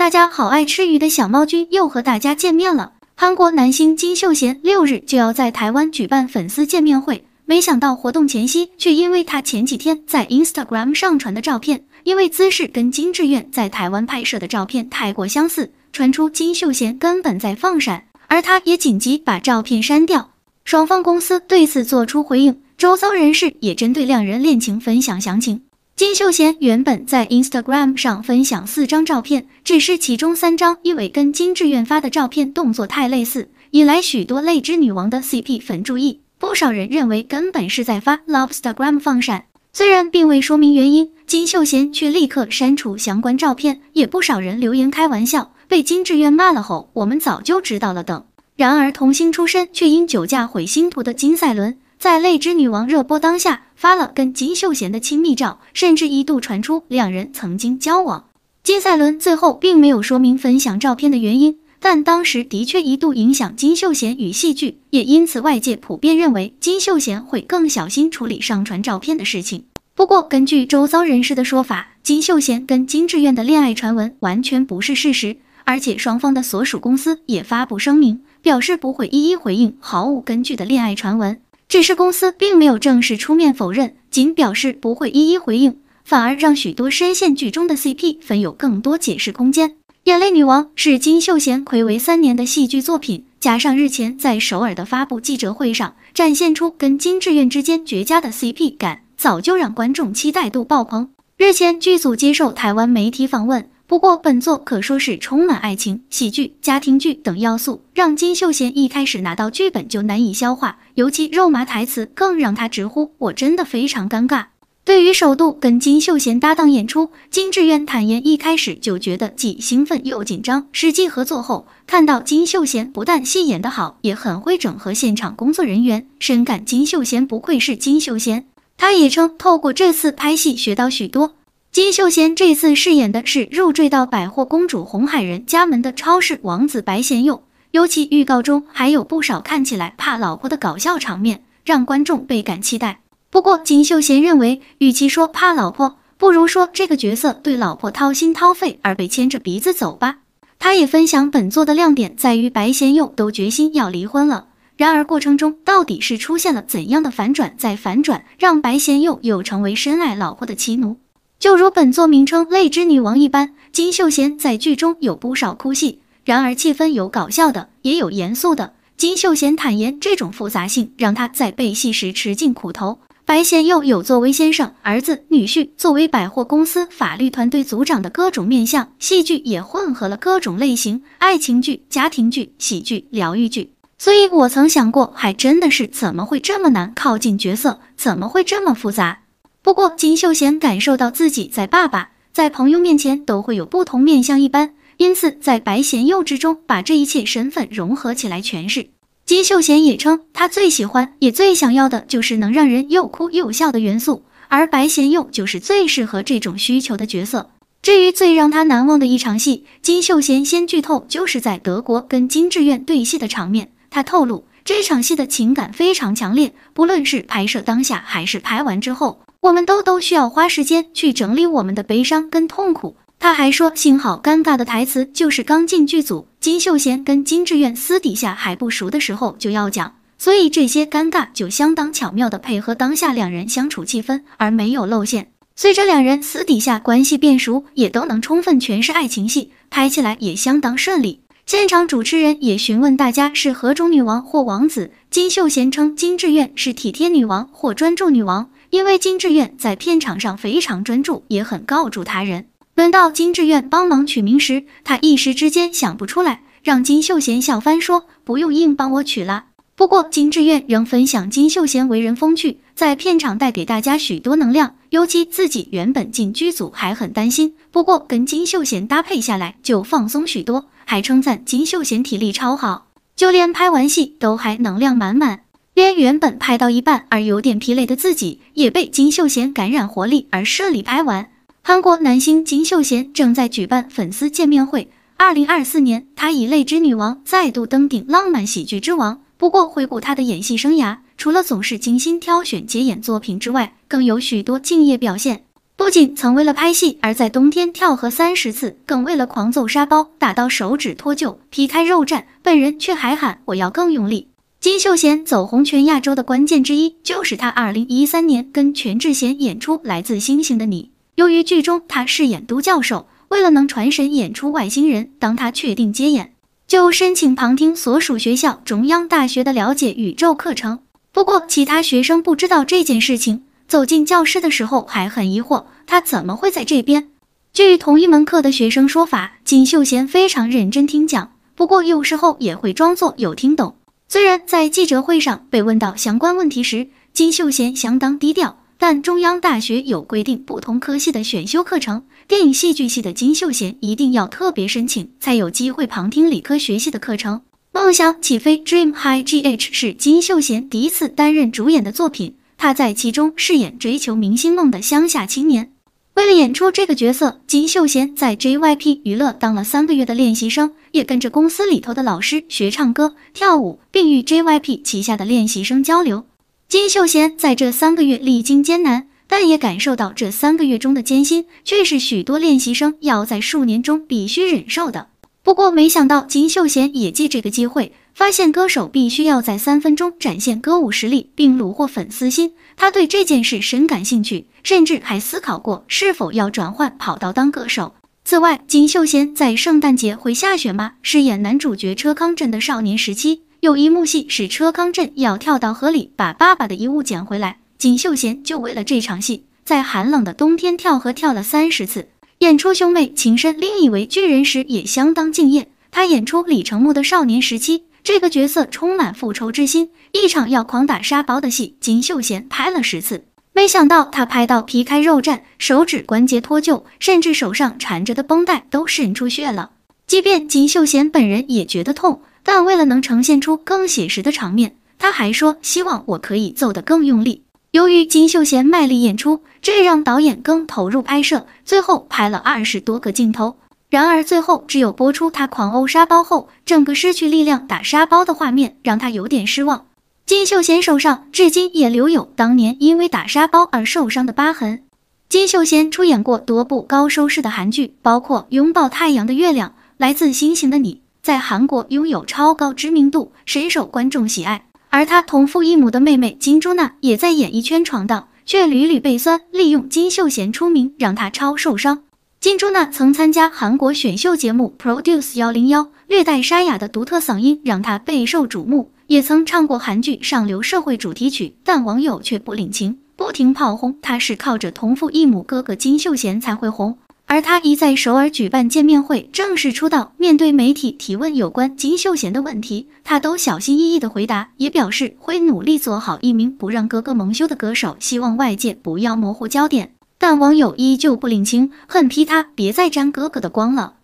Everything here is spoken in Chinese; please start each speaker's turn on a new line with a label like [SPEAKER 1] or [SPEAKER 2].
[SPEAKER 1] 大家好，爱吃鱼的小猫君又和大家见面了。韩国男星金秀贤六日就要在台湾举办粉丝见面会，没想到活动前夕却因为他前几天在 Instagram 上传的照片，因为姿势跟金志媛在台湾拍摄的照片太过相似，传出金秀贤根本在放闪，而他也紧急把照片删掉。双方公司对此做出回应，周遭人士也针对两人恋情分享详情。金秀贤原本在 Instagram 上分享四张照片，只是其中三张因为跟金志媛发的照片动作太类似，引来许多“泪之女王”的 CP 粉注意。不少人认为根本是在发 Love s t a g r a m 放闪，虽然并未说明原因，金秀贤却立刻删除相关照片，也不少人留言开玩笑。被金志媛骂了后，我们早就知道了。等，然而童星出身却因酒驾毁星途的金赛纶。在《泪之女王》热播当下，发了跟金秀贤的亲密照，甚至一度传出两人曾经交往。金赛纶最后并没有说明分享照片的原因，但当时的确一度影响金秀贤与戏剧，也因此外界普遍认为金秀贤会更小心处理上传照片的事情。不过，根据周遭人士的说法，金秀贤跟金志媛的恋爱传闻完全不是事实，而且双方的所属公司也发布声明，表示不会一一回应毫无根据的恋爱传闻。只是公司并没有正式出面否认，仅表示不会一一回应，反而让许多深陷剧中的 CP 粉有更多解释空间。《眼泪女王》是金秀贤暌违三年的戏剧作品，加上日前在首尔的发布记者会上展现出跟金志媛之间绝佳的 CP 感，早就让观众期待度爆棚。日前剧组接受台湾媒体访问。不过，本作可说是充满爱情、喜剧、家庭剧等要素，让金秀贤一开始拿到剧本就难以消化，尤其肉麻台词更让他直呼“我真的非常尴尬”。对于首度跟金秀贤搭档演出，金志媛坦言一开始就觉得既兴奋又紧张，实际合作后，看到金秀贤不但戏演得好，也很会整合现场工作人员，深感金秀贤不愧是金秀贤。他也称，透过这次拍戏学到许多。金秀贤这次饰演的是入赘到百货公主红海人家门的超市王子白贤佑，尤其预告中还有不少看起来怕老婆的搞笑场面，让观众倍感期待。不过金秀贤认为，与其说怕老婆，不如说这个角色对老婆掏心掏肺而被牵着鼻子走吧。他也分享本作的亮点在于白贤佑都决心要离婚了，然而过程中到底是出现了怎样的反转？再反转让白贤佑又成为深爱老婆的奇奴。就如本作名称《泪之女王》一般，金秀贤在剧中有不少哭戏。然而，气氛有搞笑的，也有严肃的。金秀贤坦言，这种复杂性让他在背戏时吃尽苦头。白贤佑有作为先生、儿子、女婿，作为百货公司法律团队组长的各种面相，戏剧也混合了各种类型：爱情剧、家庭剧、喜剧、疗愈剧。所以我曾想过，还真的是怎么会这么难靠近角色？怎么会这么复杂？不过金秀贤感受到自己在爸爸、在朋友面前都会有不同面相一般，因此在白贤佑之中把这一切身份融合起来诠释。金秀贤也称他最喜欢也最想要的就是能让人又哭又笑的元素，而白贤佑就是最适合这种需求的角色。至于最让他难忘的一场戏，金秀贤先剧透就是在德国跟金志媛对戏的场面，他透露。这场戏的情感非常强烈，不论是拍摄当下，还是拍完之后，我们都都需要花时间去整理我们的悲伤跟痛苦。他还说，幸好尴尬的台词就是刚进剧组，金秀贤跟金志媛私底下还不熟的时候就要讲，所以这些尴尬就相当巧妙地配合当下两人相处气氛，而没有露馅。随着两人私底下关系变熟，也都能充分诠释爱情戏，拍起来也相当顺利。现场主持人也询问大家是何种女王或王子，金秀贤称金志愿是体贴女王或专注女王，因为金志愿在片场上非常专注，也很告助他人。轮到金志愿帮忙取名时，他一时之间想不出来，让金秀贤笑翻说不用硬帮我取啦。不过金志愿仍分享金秀贤为人风趣，在片场带给大家许多能量，尤其自己原本进剧组还很担心，不过跟金秀贤搭配下来就放松许多。还称赞金秀贤体力超好，就连拍完戏都还能量满满，连原本拍到一半而有点疲累的自己，也被金秀贤感染活力而顺利拍完。韩国男星金秀贤正在举办粉丝见面会。二零二四年，他以《泪之女王》再度登顶浪漫喜剧之王。不过回顾他的演戏生涯，除了总是精心挑选接演作品之外，更有许多敬业表现。不仅曾为了拍戏而在冬天跳河三十次，更为了狂揍沙包打到手指脱臼、皮开肉绽，本人却还喊我要更用力。金秀贤走红全亚洲的关键之一就是他二零一三年跟全智贤演出来自星星的你。由于剧中他饰演都教授，为了能传神演出外星人，当他确定接演，就申请旁听所属学校中央大学的了解宇宙课程。不过其他学生不知道这件事情。走进教室的时候还很疑惑，他怎么会在这边？据同一门课的学生说法，金秀贤非常认真听讲，不过有时候也会装作有听懂。虽然在记者会上被问到相关问题时，金秀贤相当低调，但中央大学有规定不同科系的选修课程，电影戏剧系的金秀贤一定要特别申请才有机会旁听理科学系的课程。梦想起飞《Dream High G H》是金秀贤第一次担任主演的作品。他在其中饰演追求明星梦的乡下青年。为了演出这个角色，金秀贤在 JYP 娱乐当了三个月的练习生，也跟着公司里头的老师学唱歌、跳舞，并与 JYP 旗下的练习生交流。金秀贤在这三个月历经艰难，但也感受到这三个月中的艰辛，却是许多练习生要在数年中必须忍受的。不过，没想到金秀贤也借这个机会发现，歌手必须要在三分钟展现歌舞实力，并虏获粉丝心。他对这件事深感兴趣，甚至还思考过是否要转换跑道当歌手。此外，金秀贤在圣诞节会下雪吗？饰演男主角车康镇的少年时期，有一幕戏是车康镇要跳到河里把爸爸的遗物捡回来，金秀贤就为了这场戏，在寒冷的冬天跳河跳了三十次。演出兄妹情深，另一位巨人时也相当敬业。他演出李承木的少年时期，这个角色充满复仇之心。一场要狂打沙包的戏，金秀贤拍了十次，没想到他拍到皮开肉绽，手指关节脱臼，甚至手上缠着的绷带都渗出血了。即便金秀贤本人也觉得痛，但为了能呈现出更写实的场面，他还说希望我可以揍得更用力。由于金秀贤卖力演出，这让导演更投入拍摄，最后拍了二十多个镜头。然而最后只有播出他狂殴沙包后，整个失去力量打沙包的画面，让他有点失望。金秀贤手上至今也留有当年因为打沙包而受伤的疤痕。金秀贤出演过多部高收视的韩剧，包括《拥抱太阳的月亮》、《来自星星的你》，在韩国拥有超高知名度，深受观众喜爱。而他同父异母的妹妹金珠娜也在演艺圈闯荡，却屡屡被酸，利用金秀贤出名，让她超受伤。金珠娜曾参加韩国选秀节目 Produce 幺零幺，略带沙哑的独特嗓音让她备受瞩目，也曾唱过韩剧《上流社会》主题曲，但网友却不领情，不停炮轰，她是靠着同父异母哥哥金秀贤才会红。而他一在首尔举办见面会正式出道，面对媒体提问有关金秀贤的问题，他都小心翼翼地回答，也表示会努力做好一名不让哥哥蒙羞的歌手，希望外界不要模糊焦点。但网友依旧不领情，狠批他别再沾哥哥的光了。